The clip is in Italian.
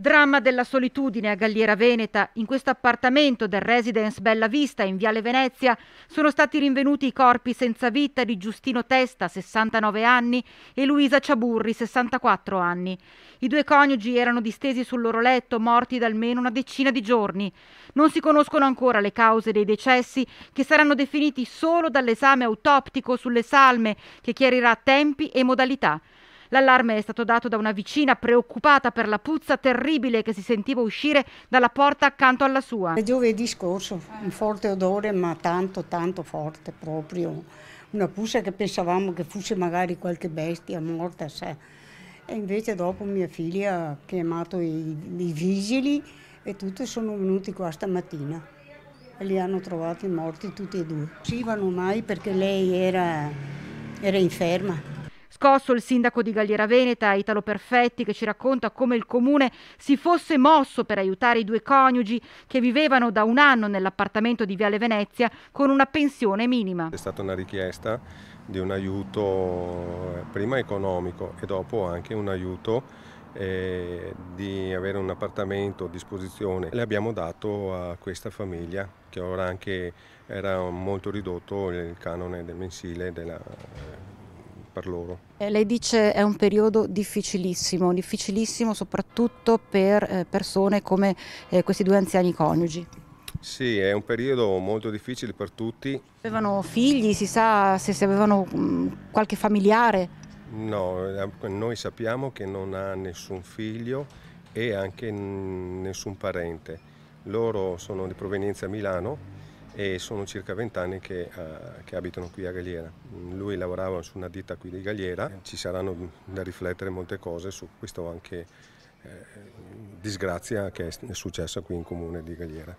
Dramma della solitudine a Galliera Veneta. In questo appartamento del Residence Bella Vista in Viale Venezia sono stati rinvenuti i corpi senza vita di Giustino Testa, 69 anni, e Luisa Ciaburri, 64 anni. I due coniugi erano distesi sul loro letto, morti da almeno una decina di giorni. Non si conoscono ancora le cause dei decessi, che saranno definiti solo dall'esame autoptico sulle salme, che chiarirà tempi e modalità. L'allarme è stato dato da una vicina preoccupata per la puzza terribile che si sentiva uscire dalla porta accanto alla sua. È giovedì scorso, un forte odore, ma tanto, tanto forte proprio. Una puzza che pensavamo che fosse magari qualche bestia morta, sai. E invece dopo mia figlia ha chiamato i, i vigili e tutti sono venuti qua stamattina e li hanno trovati morti tutti e due. Non uscivano mai perché lei era, era inferma scosso il sindaco di Galliera Veneta, Italo Perfetti, che ci racconta come il comune si fosse mosso per aiutare i due coniugi che vivevano da un anno nell'appartamento di Viale Venezia con una pensione minima. È stata una richiesta di un aiuto eh, prima economico e dopo anche un aiuto eh, di avere un appartamento a disposizione. Le abbiamo dato a questa famiglia che ora anche era molto ridotto il canone del mensile della, eh, per loro. Eh, lei dice che è un periodo difficilissimo, difficilissimo soprattutto per eh, persone come eh, questi due anziani coniugi. Sì, è un periodo molto difficile per tutti. Avevano figli, si sa se, se avevano mm, qualche familiare? No, noi sappiamo che non ha nessun figlio e anche nessun parente. Loro sono di provenienza a Milano e sono circa 20 anni che, uh, che, abitano qui a Galliera. Lui lavorava su una ditta qui di Galliera, ci saranno da riflettere molte cose su questo anche eh, disgrazia che è successa qui in comune di Galliera.